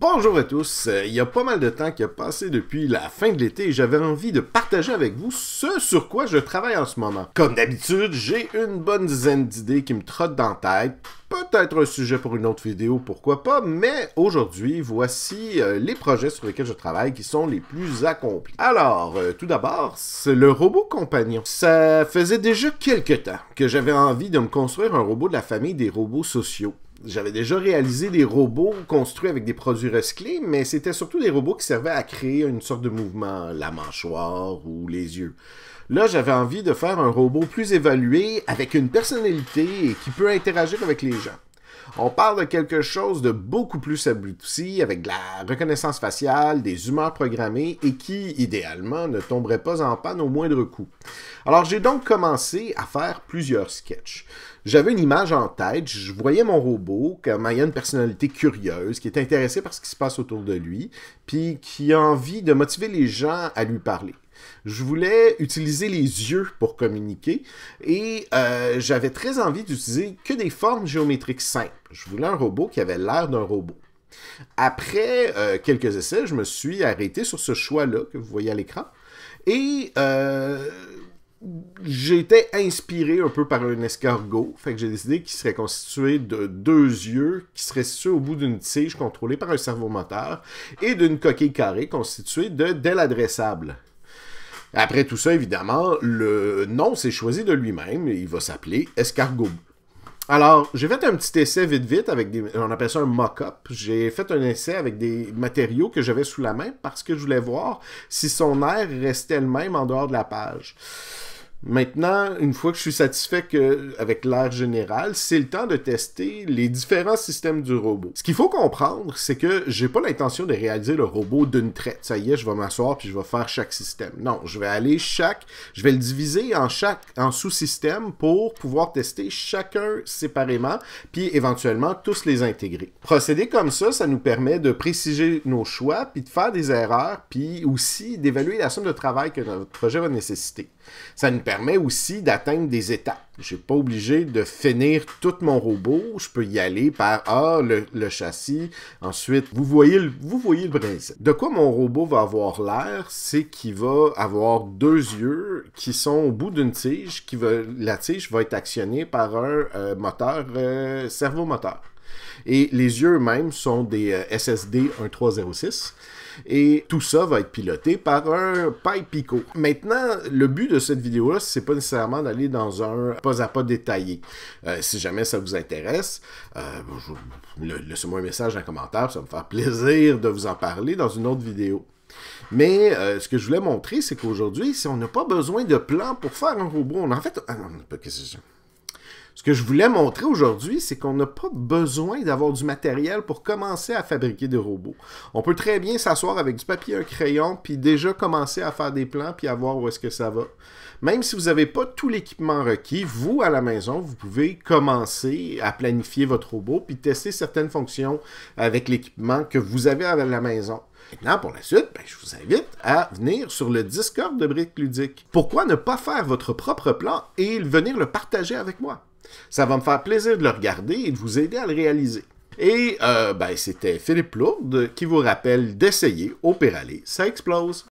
Bonjour à tous, il y a pas mal de temps qui a passé depuis la fin de l'été et j'avais envie de partager avec vous ce sur quoi je travaille en ce moment. Comme d'habitude, j'ai une bonne dizaine d'idées qui me trottent dans la tête, peut-être un sujet pour une autre vidéo, pourquoi pas, mais aujourd'hui, voici euh, les projets sur lesquels je travaille qui sont les plus accomplis. Alors, euh, tout d'abord, c'est le robot compagnon. Ça faisait déjà quelques temps que j'avais envie de me construire un robot de la famille des robots sociaux j'avais déjà réalisé des robots construits avec des produits recyclés, mais c'était surtout des robots qui servaient à créer une sorte de mouvement, la mâchoire ou les yeux. Là, j'avais envie de faire un robot plus évalué, avec une personnalité et qui peut interagir avec les gens. On parle de quelque chose de beaucoup plus abouti, avec de la reconnaissance faciale, des humeurs programmées et qui, idéalement, ne tomberait pas en panne au moindre coup. Alors j'ai donc commencé à faire plusieurs sketchs. J'avais une image en tête, je voyais mon robot comme ayant une personnalité curieuse, qui est intéressée par ce qui se passe autour de lui, puis qui a envie de motiver les gens à lui parler. Je voulais utiliser les yeux pour communiquer et euh, j'avais très envie d'utiliser que des formes géométriques simples. Je voulais un robot qui avait l'air d'un robot. Après euh, quelques essais, je me suis arrêté sur ce choix-là que vous voyez à l'écran et euh, j'étais inspiré un peu par un escargot, fait que j'ai décidé qu'il serait constitué de deux yeux qui seraient situés au bout d'une tige contrôlée par un cerveau moteur et d'une coquille carrée constituée de d'ailes après tout ça, évidemment, le nom s'est choisi de lui-même il va s'appeler Escargot. Alors, j'ai fait un petit essai vite-vite avec des. On appelle ça un mock-up. J'ai fait un essai avec des matériaux que j'avais sous la main parce que je voulais voir si son air restait le même en dehors de la page. Maintenant, une fois que je suis satisfait avec l'air général, c'est le temps de tester les différents systèmes du robot. Ce qu'il faut comprendre, c'est que j'ai pas l'intention de réaliser le robot d'une traite. Ça y est, je vais m'asseoir puis je vais faire chaque système. Non, je vais aller chaque, je vais le diviser en chaque, en sous-systèmes pour pouvoir tester chacun séparément puis éventuellement tous les intégrer. Procéder comme ça, ça nous permet de préciser nos choix puis de faire des erreurs puis aussi d'évaluer la somme de travail que notre projet va nécessiter. Ça nous permet aussi d'atteindre des étapes. Je n'ai pas obligé de finir tout mon robot. Je peux y aller par A, ah, le, châssis. Ensuite, vous voyez le, vous voyez le principe. De quoi mon robot va avoir l'air, c'est qu'il va avoir deux yeux qui sont au bout d'une tige. Qui va, la tige va être actionnée par un euh, moteur, euh, cerveau moteur. Et les yeux eux-mêmes sont des euh, SSD 1306. Et tout ça va être piloté par un Pico. Maintenant, le but de cette vidéo-là, c'est pas nécessairement d'aller dans un pas à pas détaillé. Euh, si jamais ça vous intéresse, euh, laissez-moi un message en commentaire, ça va me faire plaisir de vous en parler dans une autre vidéo. Mais ce que je voulais montrer, c'est qu'aujourd'hui, si on n'a pas besoin de plan pour faire un robot, on en fait... Ah ce que je voulais montrer aujourd'hui, c'est qu'on n'a pas besoin d'avoir du matériel pour commencer à fabriquer des robots. On peut très bien s'asseoir avec du papier, un crayon, puis déjà commencer à faire des plans, puis à voir où est-ce que ça va. Même si vous n'avez pas tout l'équipement requis, vous, à la maison, vous pouvez commencer à planifier votre robot, puis tester certaines fonctions avec l'équipement que vous avez à la maison. Maintenant, pour la suite, ben, je vous invite à venir sur le Discord de Briques Ludiques. Pourquoi ne pas faire votre propre plan et venir le partager avec moi? Ça va me faire plaisir de le regarder et de vous aider à le réaliser. Et euh, ben, c'était Philippe Lourdes qui vous rappelle d'essayer au ça explose.